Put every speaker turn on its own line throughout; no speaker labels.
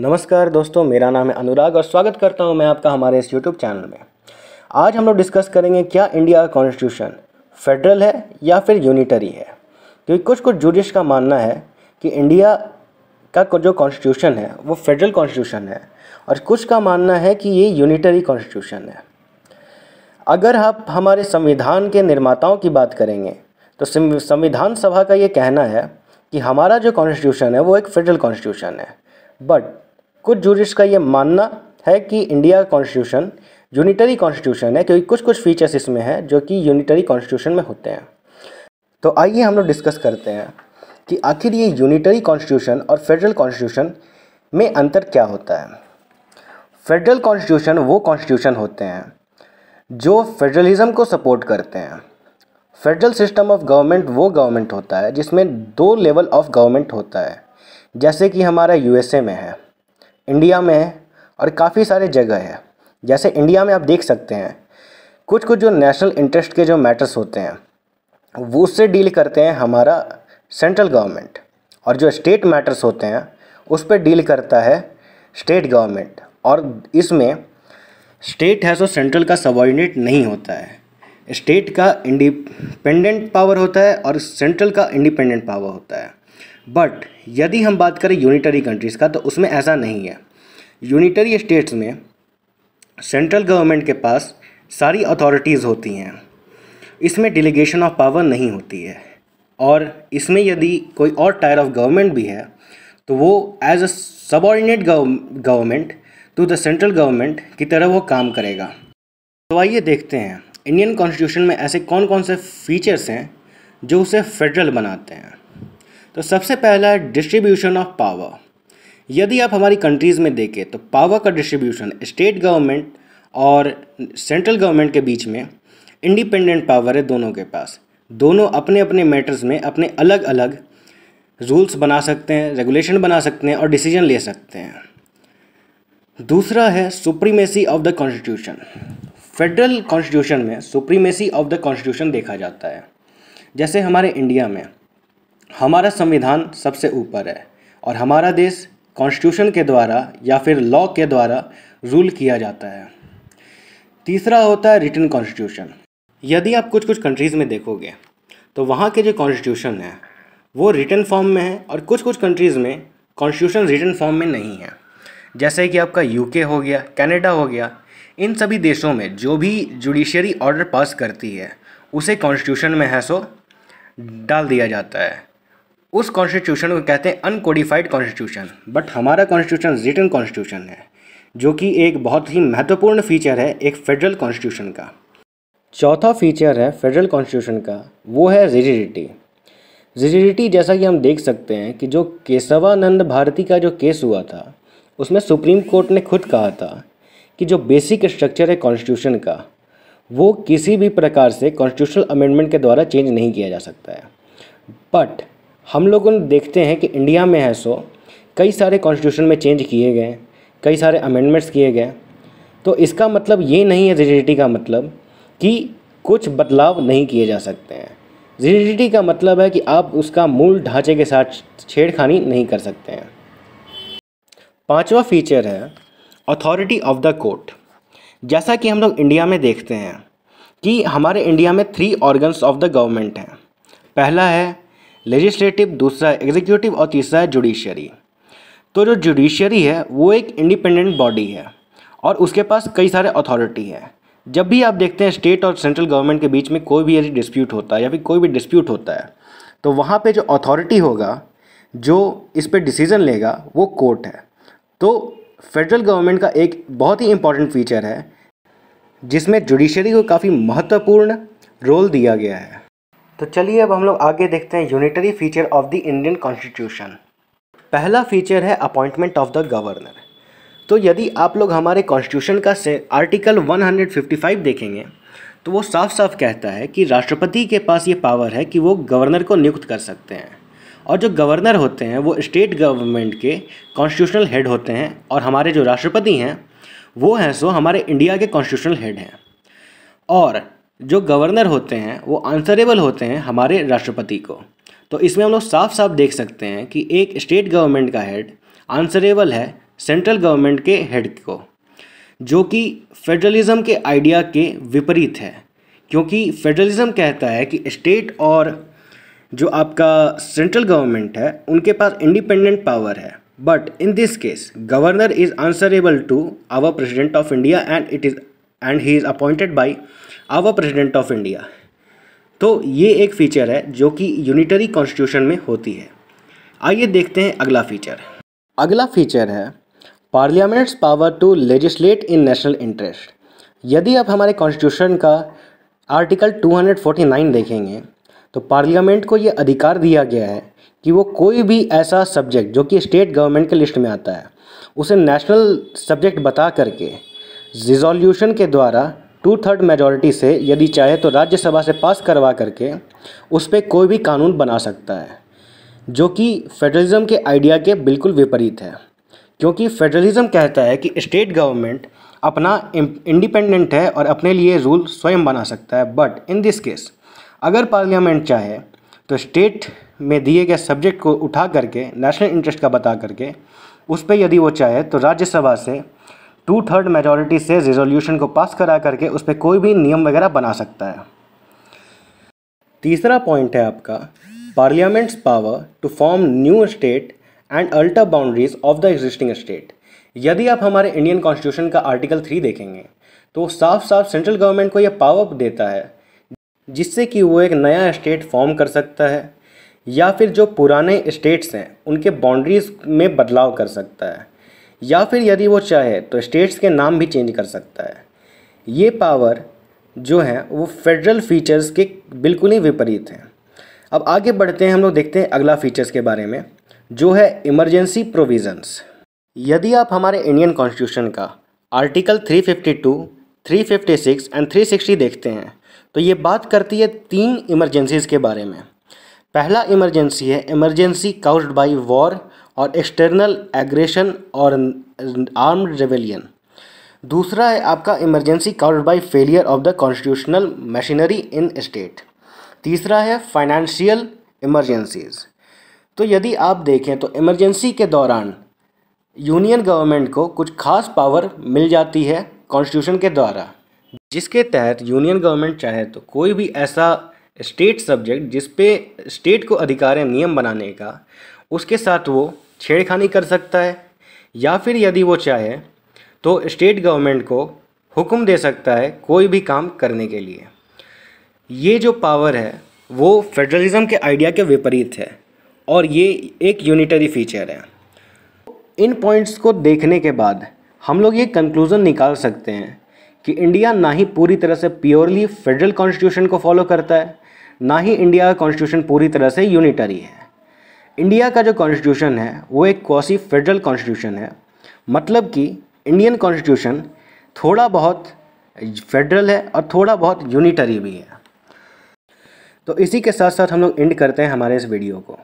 नमस्कार दोस्तों मेरा नाम है अनुराग और स्वागत करता हूं मैं आपका हमारे इस यूट्यूब चैनल में आज हम लोग डिस्कस करेंगे क्या इंडिया का कॉन्स्टिट्यूशन फेडरल है या फिर यूनिटरी है क्योंकि कुछ कुछ जुडिश का मानना है कि इंडिया का जो कॉन्स्टिट्यूशन है वो फेडरल कॉन्स्टिट्यूशन है और कुछ का मानना है कि ये यूनिटरी कॉन्स्टिट्यूशन है अगर आप हमारे संविधान के निर्माताओं की बात करेंगे तो संविधान सभा का ये कहना है कि हमारा जो कॉन्स्टिट्यूशन है वो एक फेडरल कॉन्स्टिट्यूशन है बट कुछ जूरिस्ट का ये मानना है कि इंडिया कॉन्स्टिट्यूशन यूनिटरी कॉन्स्टिट्यूशन है क्योंकि कुछ कुछ फीचर्स इसमें हैं जो कि यूनिटरी कॉन्स्टिट्यूशन में होते हैं तो आइए हम लोग डिस्कस करते हैं कि आखिर ये यूनिटरी कॉन्स्टिट्यूशन और फेडरल कॉन्स्टिट्यूशन में अंतर क्या होता है फेडरल कॉन्स्टिट्यूशन वो कॉन्स्टिट्यूशन होते हैं जो फेडरलिज्म को सपोर्ट करते हैं फेडरल सिस्टम ऑफ गवर्नमेंट वो गवर्नमेंट होता है जिसमें दो लेवल ऑफ गवर्नमेंट होता है जैसे कि हमारा यूएसए में है इंडिया में है और काफ़ी सारे जगह है जैसे इंडिया में आप देख सकते हैं कुछ कुछ जो नेशनल इंटरेस्ट के जो मैटर्स होते हैं वो उससे डील करते हैं हमारा सेंट्रल गवर्नमेंट और जो स्टेट मैटर्स होते हैं उस पर डील करता है स्टेट गवर्नमेंट और इसमें स्टेट है सो सेंट्रल का सबॉर्डिनेट नहीं होता है स्टेट का इंडिपेंडेंट पावर होता है और सेंट्रल का इंडिपेंडेंट पावर होता है बट यदि हम बात करें यूनिटरी कंट्रीज़ का तो उसमें ऐसा नहीं है यूनिटरी स्टेट्स में सेंट्रल गवर्नमेंट के पास सारी अथॉरिटीज़ होती हैं इसमें डिलीगेशन ऑफ पावर नहीं होती है और इसमें यदि कोई और टायर ऑफ गवर्नमेंट भी है तो वो as a subordinate government to the central government की तरह वो काम करेगा तो आइए देखते हैं इंडियन कॉन्स्टिट्यूशन में ऐसे कौन कौन से फीचर्स हैं जो उसे फेडरल बनाते हैं तो सबसे पहला है डिस्ट्रीब्यूशन ऑफ पावर यदि आप हमारी कंट्रीज़ में देखें तो पावर का डिस्ट्रीब्यूशन स्टेट गवर्नमेंट और सेंट्रल गवर्नमेंट के बीच में इंडिपेंडेंट पावर है दोनों के पास दोनों अपने अपने मैटर्स में अपने अलग अलग रूल्स बना सकते हैं रेगुलेशन बना सकते हैं और डिसीजन ले सकते हैं दूसरा है supremacy of the constitution federal constitution में सुप्रीमेसी ऑफ द कॉन्स्टिट्यूशन देखा जाता है जैसे हमारे इंडिया में हमारा संविधान सबसे ऊपर है और हमारा देश कॉन्स्टिट्यूशन के द्वारा या फिर लॉ के द्वारा रूल किया जाता है तीसरा होता है रिटर्न कॉन्स्टिट्यूशन यदि आप कुछ कुछ कंट्रीज़ में देखोगे तो वहाँ के जो कॉन्स्टिट्यूशन है वो रिटर्न फॉर्म में है और कुछ कुछ कंट्रीज़ में कॉन्स्टिट्यूशन रिटर्न फॉर्म में नहीं है जैसे कि आपका यूके हो गया कनाडा हो गया इन सभी देशों में जो भी जुडिशरी ऑर्डर पास करती है उसे कॉन्स्टिट्यूशन में है सो डाल दिया जाता है उस कॉन्स्टिट्यूशन को कहते हैं अनकोडिफाइड कॉन्स्टिट्यूशन बट हमारा कॉन्स्टिट्यूशन रिटर्न कॉन्स्टिट्यूशन है जो कि एक बहुत ही महत्वपूर्ण फीचर है एक फेडरल कॉन्स्टिट्यूशन का चौथा फीचर है फेडरल कॉन्स्टिट्यूशन का वो है रिजिडिटी रिजिडिटी जैसा कि हम देख सकते हैं कि जो केशवानंद भारती का जो केस हुआ था उसमें सुप्रीम कोर्ट ने खुद कहा था कि जो बेसिक स्ट्रक्चर है कॉन्स्टिट्यूशन का वो किसी भी प्रकार से कॉन्स्टिट्यूशनल अमेंडमेंट के द्वारा चेंज नहीं किया जा सकता है बट हम लोगों देखते हैं कि इंडिया में है सो कई सारे कॉन्स्टिट्यूशन में चेंज किए गए कई सारे अमेंडमेंट्स किए गए तो इसका मतलब ये नहीं है रिजिडिटी का मतलब कि कुछ बदलाव नहीं किए जा सकते हैं रिजिडिटी का मतलब है कि आप उसका मूल ढांचे के साथ छेड़खानी नहीं कर सकते हैं पांचवा फीचर है अथॉरिटी ऑफ द कोर्ट जैसा कि हम लोग इंडिया में देखते हैं कि हमारे इंडिया में three organs of the government हैं पहला है लेजिस्लेटिव दूसरा एग्जीक्यूटिव और तीसरा है जुडिशरी तो जो जुडिशरी है वो एक इंडिपेंडेंट बॉडी है और उसके पास कई सारे अथॉरिटी है जब भी आप देखते हैं स्टेट और सेंट्रल गवर्नमेंट के बीच में कोई भी यदि डिस्प्यूट होता है या फिर कोई भी डिस्प्यूट होता है तो वहाँ पे जो अथॉरिटी होगा जो इस पर डिसीज़न लेगा वो कोर्ट है तो फेडरल गवर्नमेंट का एक बहुत ही इम्पॉर्टेंट फीचर है जिसमें जुडिशरी को काफ़ी महत्वपूर्ण रोल दिया गया है तो चलिए अब हम लोग आगे देखते हैं unitary feature of the Indian constitution पहला फीचर है अपॉइंटमेंट ऑफ द गवर्नर तो यदि आप लोग हमारे कॉन्स्टिट्यूशन का से आर्टिकल 155 देखेंगे तो वो साफ साफ कहता है कि राष्ट्रपति के पास ये पावर है कि वो गवर्नर को नियुक्त कर सकते हैं और जो गवर्नर होते हैं वो स्टेट गवर्नमेंट के कॉन्स्टिट्यूशनल हेड होते हैं और हमारे जो राष्ट्रपति हैं वो हैं सो हमारे इंडिया के कॉन्स्टिट्यूशनल हेड हैं और जो गवर्नर होते हैं वो आंसरेबल होते हैं हमारे राष्ट्रपति को तो इसमें हम लोग साफ साफ देख सकते हैं कि एक स्टेट गवर्नमेंट का हेड आंसरेबल है सेंट्रल गवर्नमेंट के हेड को जो कि फेडरलिज्म के आइडिया के विपरीत है क्योंकि फेडरलिज्म कहता है कि स्टेट और जो आपका सेंट्रल गवर्नमेंट है उनके पास इंडिपेंडेंट पावर है but in this case governor is answerable to our president of India and it is and he is appointed by our president of India तो ये एक फ़ीचर है जो कि यूनिटरी कॉन्स्टिट्यूशन में होती है आइए देखते हैं अगला फीचर अगला फीचर है parliament's power to legislate in national interest यदि आप हमारे कॉन्स्टिट्यूशन का आर्टिकल 249 देखेंगे तो पार्लियामेंट को ये अधिकार दिया गया है कि वो कोई भी ऐसा सब्जेक्ट जो कि स्टेट गवर्नमेंट के लिस्ट में आता है उसे नेशनल सब्जेक्ट बता करके रिजोल्यूशन के द्वारा टू थर्ड मेजोरिटी से यदि चाहे तो राज्यसभा से पास करवा करके उस पर कोई भी कानून बना सकता है जो कि फेडरलिज्म के आइडिया के बिल्कुल विपरीत है क्योंकि फेडरलिज़म कहता है कि स्टेट गवर्नमेंट अपना इंडिपेंडेंट है और अपने लिए रूल स्वयं बना सकता है बट इन दिस केस अगर पार्लियामेंट चाहे तो स्टेट में दिए गए सब्जेक्ट को उठा करके नेशनल इंटरेस्ट का बता करके उस पर यदि वो चाहे तो राज्यसभा से टू थर्ड मेजोरिटी से रिजोल्यूशन को पास करा करके उस पर कोई भी नियम वगैरह बना सकता है तीसरा पॉइंट है आपका parliament's power to form new state and alter boundaries of the existing state यदि आप हमारे इंडियन कॉन्स्टिट्यूशन का आर्टिकल थ्री देखेंगे तो साफ साफ सेंट्रल गवर्नमेंट को यह पावर देता है जिससे कि वो एक नया स्टेट फॉर्म कर सकता है या फिर जो पुराने स्टेट्स हैं उनके बाउंड्रीज में बदलाव कर सकता है या फिर यदि वो चाहे तो स्टेट्स के नाम भी चेंज कर सकता है ये पावर जो है वो फेडरल फीचर्स के बिल्कुल ही विपरीत हैं अब आगे बढ़ते हैं हम लोग देखते हैं अगला फीचर्स के बारे में जो है इमरजेंसी प्रोविजंस यदि आप हमारे इंडियन कॉन्स्टिट्यूशन का आर्टिकल 352, 356 एंड 360 देखते हैं तो ये बात करती है तीन इमरजेंसीज के बारे में पहला इमरजेंसी है इमरजेंसी काउस्ड बाई वॉर और एक्सटर्नल एग्रेशन और आर्म्ड रेवेलियन दूसरा है आपका emergency called by failure of the constitutional machinery in state तीसरा है फाइनेंशियल इमरजेंसीज तो यदि आप देखें तो इमरजेंसी के दौरान यूनियन गवर्नमेंट को कुछ खास पावर मिल जाती है कॉन्स्टिट्यूशन के द्वारा जिसके तहत यूनियन गवर्नमेंट चाहे तो कोई भी ऐसा स्टेट सब्जेक्ट जिस पे स्टेट को अधिकार है नियम बनाने का उसके साथ वो छेड़खानी कर सकता है या फिर यदि वो चाहे तो स्टेट गवर्नमेंट को हुक्म दे सकता है कोई भी काम करने के लिए ये जो पावर है वो फेडरलिज्म के आइडिया के विपरीत है और ये एक यूनिटरी फीचर है इन पॉइंट्स को देखने के बाद हम लोग ये कंक्लूज़न निकाल सकते हैं कि इंडिया ना ही पूरी तरह से प्योरली फेडरल कॉन्स्टिट्यूशन को फॉलो करता है ना ही इंडिया का कॉन्स्टिट्यूशन पूरी तरह से यूनिटरी है इंडिया का जो कॉन्स्टिट्यूशन है वो एक क्वासी फेडरल कॉन्स्टिट्यूशन है मतलब कि इंडियन कॉन्स्टिट्यूशन थोड़ा बहुत फेडरल है और थोड़ा बहुत यूनिटरी भी है तो इसी के साथ साथ हम लोग एंड करते हैं हमारे इस वीडियो को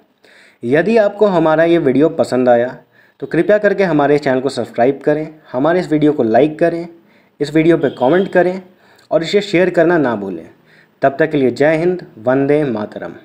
यदि आपको हमारा ये वीडियो पसंद आया तो कृपया करके हमारे चैनल को सब्सक्राइब करें हमारे इस वीडियो को लाइक करें इस वीडियो पर कमेंट करें और इसे शेयर करना ना भूलें तब तक के लिए जय हिंद वंदे मातरम